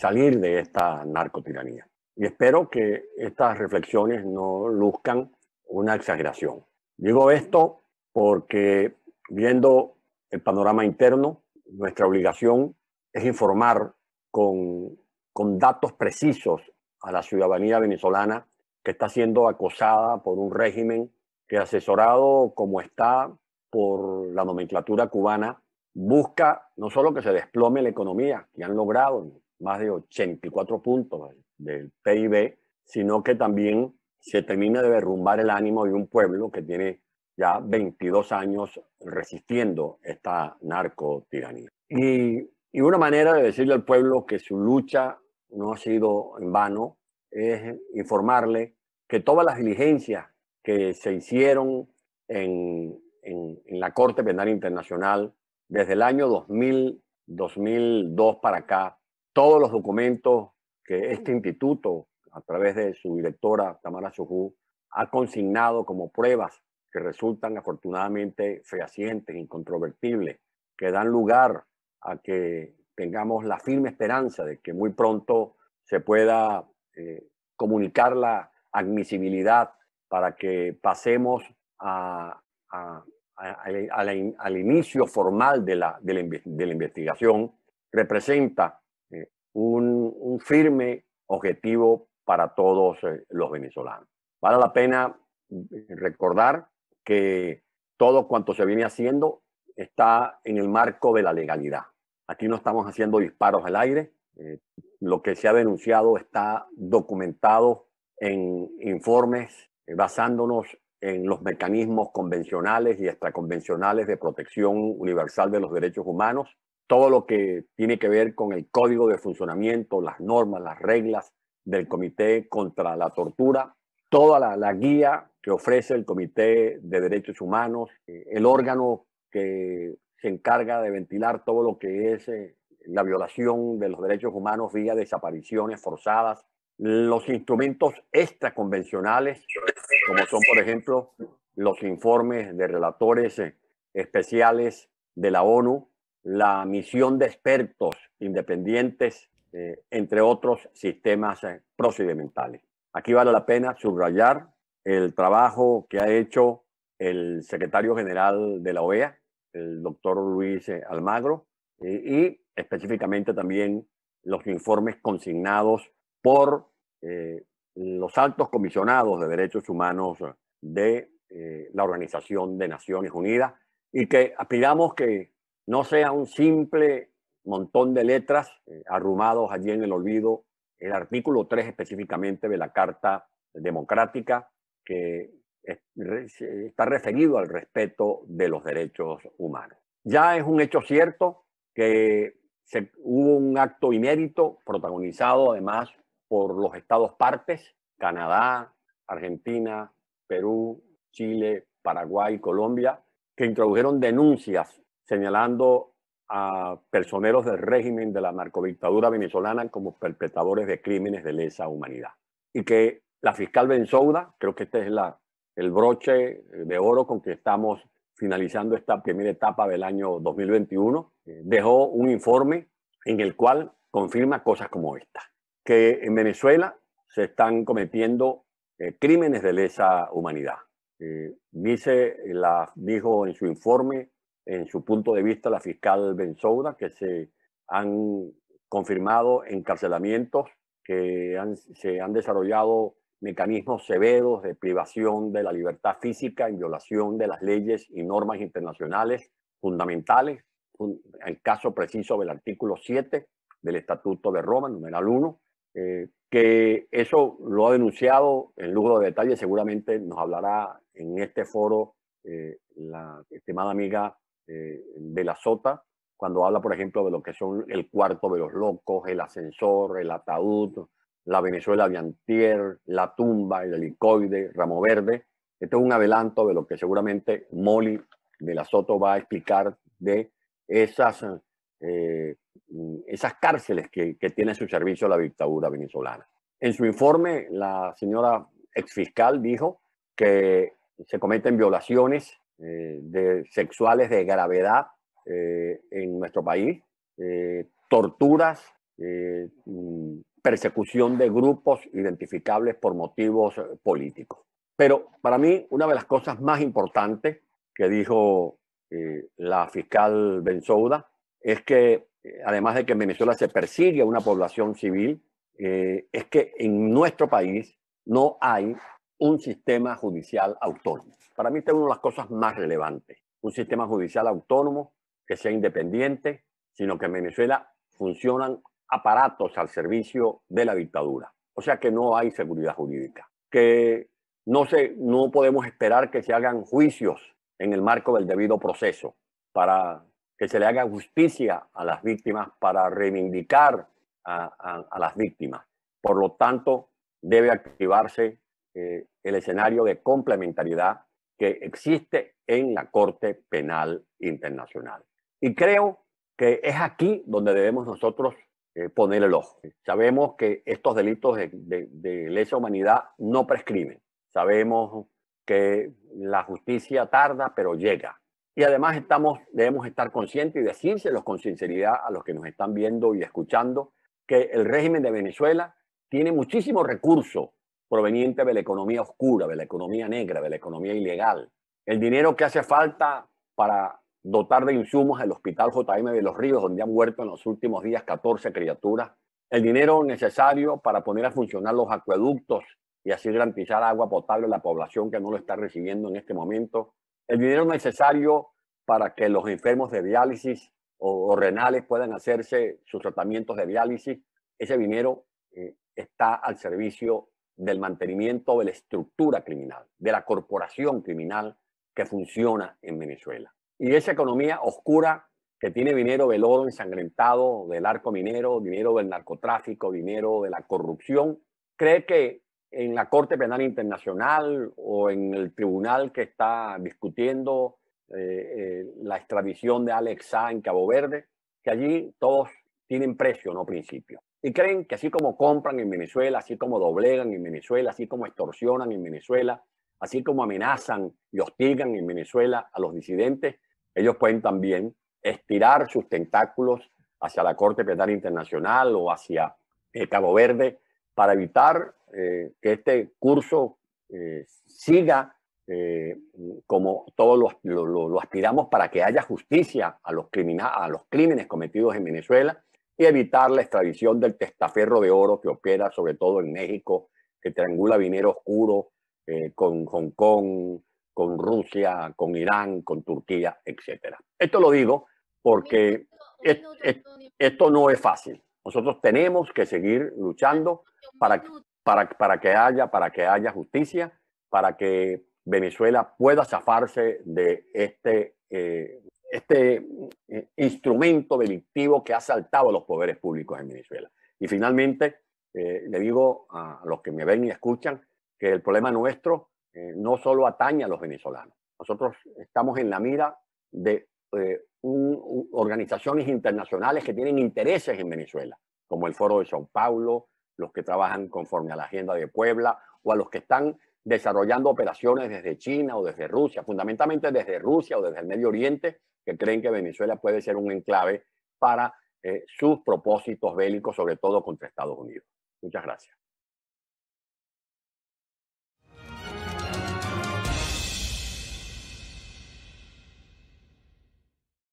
salir de esta narcotiranía. Y espero que estas reflexiones no luzcan una exageración. Digo esto porque viendo el panorama interno, nuestra obligación es informar con, datos precisos a la ciudadanía venezolana que está siendo acosada por un régimen que asesorado como está por la nomenclatura cubana, busca no solo que se desplome la economía, que han logrado más de 84 puntos del PIB, sino que también se termina de derrumbar el ánimo de un pueblo que tiene ya 22 años resistiendo esta narcotiranía. Y, y una manera de decirle al pueblo que su lucha no ha sido en vano es informarle que todas las diligencias que se hicieron en, en, en la Corte Penal Internacional desde el año 2000, 2002 para acá todos los documentos que este instituto, a través de su directora Tamara Sujú, ha consignado como pruebas que resultan afortunadamente fehacientes, incontrovertibles, que dan lugar a que tengamos la firme esperanza de que muy pronto se pueda eh, comunicar la admisibilidad para que pasemos al inicio formal de la, de la investigación, representa un, firme objetivo para todos eh, los venezolanos. Vale la pena recordar que todo cuanto se viene haciendo está en el marco de la legalidad. Aquí no estamos haciendo disparos al aire. Eh, lo que se ha denunciado está documentado en informes basándonos en los mecanismos convencionales y extraconvencionales de protección universal de los derechos humanos todo lo que tiene que ver con el código de funcionamiento, las normas, las reglas del Comité contra la Tortura, toda la, guía que ofrece el Comité de Derechos Humanos, eh, el órgano que se encarga de ventilar todo lo que es eh, la violación de los derechos humanos vía desapariciones forzadas, los instrumentos extraconvencionales, como son, por ejemplo, los informes de relatores eh, especiales de la ONU la misión de expertos independientes, eh, entre otros sistemas eh, procedimentales. Aquí vale la pena subrayar el trabajo que ha hecho el secretario general de la OEA, el doctor Luis eh, Almagro, y, específicamente también los informes consignados por los altos comisionados de derechos humanos de la Organización de Naciones Unidas y que aspiramos que no sea un simple montón de letras eh, arrumados allí en el olvido, el artículo 3 específicamente de la Carta Democrática que está referido al respeto de los derechos humanos. Ya es un hecho cierto que hubo un acto inédito protagonizado además por los estados partes, Canadá, Argentina, Perú, Chile, Paraguay, Colombia, que introdujeron denuncias señalando a personeros del régimen de la narcodictadura venezolana como perpetradores de crímenes de lesa humanidad. Y que la fiscal Bensouda, creo que este es el broche de oro con que estamos finalizando esta primera etapa del año 2021, eh, dejó un informe en el cual confirma cosas como esta, que en Venezuela se están cometiendo eh, crímenes de lesa humanidad. Eh, dice la, dijo en su informe en su punto de vista la fiscal Bensouda, que se han confirmado encarcelamientos, que se han desarrollado mecanismos severos de privación de la libertad física en violación de las leyes y normas internacionales fundamentales, el caso preciso del artículo 7 del Estatuto de Roma, numeral 1, eh, que eso lo ha denunciado en lujo de detalle, seguramente nos hablará en este foro eh, la estimada amiga eh, de la sota, cuando habla, por ejemplo, de lo que son el cuarto de los locos, el ascensor, el ataúd, la Venezuela de Antier, la tumba, el helicoide, Ramo Verde. Este es un adelanto de lo que seguramente Molly de la SOTA va a explicar de esas, eh, esas cárceles que, que tiene a su servicio la dictadura venezolana. En su informe, la señora exfiscal dijo que se cometen violaciones eh, de sexuales de gravedad eh, en nuestro país, eh, torturas, mm, persecución de grupos identificables por motivos políticos. Pero para mí, una de las cosas más importantes que dijo la fiscal Bensouda es que, además de que en Venezuela se persigue a una población civil, es que en nuestro país no hay un sistema judicial autónomo. Para mí esta es una de las cosas más relevantes. Un sistema judicial autónomo que sea independiente, sino que en Venezuela funcionan aparatos al servicio de la dictadura. O sea que no hay seguridad jurídica. Que no, se, no podemos esperar que se hagan juicios en el marco del debido proceso para que se le haga justicia a las víctimas, para reivindicar a las víctimas. Por lo tanto, debe activarse eh, el escenario de complementariedad que existe en la Corte Penal Internacional. Y creo que es aquí donde debemos nosotros eh, poner el ojo. Sabemos que estos delitos de, lesa humanidad no prescriben. Sabemos que la justicia tarda, pero llega. Y además estamos, debemos estar conscientes y decírselos con sinceridad a los que nos están viendo y escuchando que el régimen de Venezuela tiene muchísimo recurso proveniente de la economía oscura, de la economía negra, de la economía ilegal. El dinero que hace falta para dotar de insumos el Hospital JM de los Ríos, donde han muerto en los últimos días 14 criaturas. El dinero necesario para poner a funcionar los acueductos y así garantizar agua potable a la población que no lo está recibiendo en este momento. El dinero necesario para que los enfermos de diálisis o, renales puedan hacerse sus tratamientos de diálisis. Ese dinero eh, está al servicio del mantenimiento de la estructura criminal, de la corporación criminal que funciona en Venezuela. Y esa economía oscura que tiene dinero del oro ensangrentado, del arco minero, dinero del narcotráfico, dinero de la corrupción, cree que en la Corte Penal Internacional o en el tribunal que está discutiendo eh, eh, la extradición de Alex en Cabo Verde, que allí todos tienen precio, no principio. Y creen que así como compran en Venezuela, así como doblegan en Venezuela, así como extorsionan en Venezuela, así como amenazan y hostigan en Venezuela a los disidentes, ellos pueden también estirar sus tentáculos hacia la Corte Penal Internacional o hacia eh, Cabo Verde para evitar eh, que este curso eh, siga como todos lo, aspiramos para que haya justicia a los, a los crímenes cometidos en Venezuela evitar la extradición del testaferro de oro que opera sobre todo en México, que triangula dinero oscuro eh, con Hong Kong, con Rusia, con Irán, con Turquía, etc. Esto lo digo porque esto no es fácil. Nosotros tenemos que seguir luchando para, para, para, que haya, para que haya justicia, para que Venezuela pueda zafarse de este eh, este mm, instrumento delictivo que ha saltado a los poderes públicos en Venezuela. Y finalmente, eh, le digo a los que me ven y escuchan que el problema nuestro eh, no solo atañe a los venezolanos. Nosotros estamos en la mira de eh, organizaciones internacionales que tienen intereses en Venezuela, como el Foro de Sao Paulo, los que trabajan conforme a la Agenda de Puebla o a los que están desarrollando operaciones desde China o desde Rusia, fundamentalmente desde Rusia o desde el Medio Oriente, creen que Venezuela puede ser un enclave para eh, sus propósitos bélicos, sobre todo contra Estados Unidos. Muchas gracias.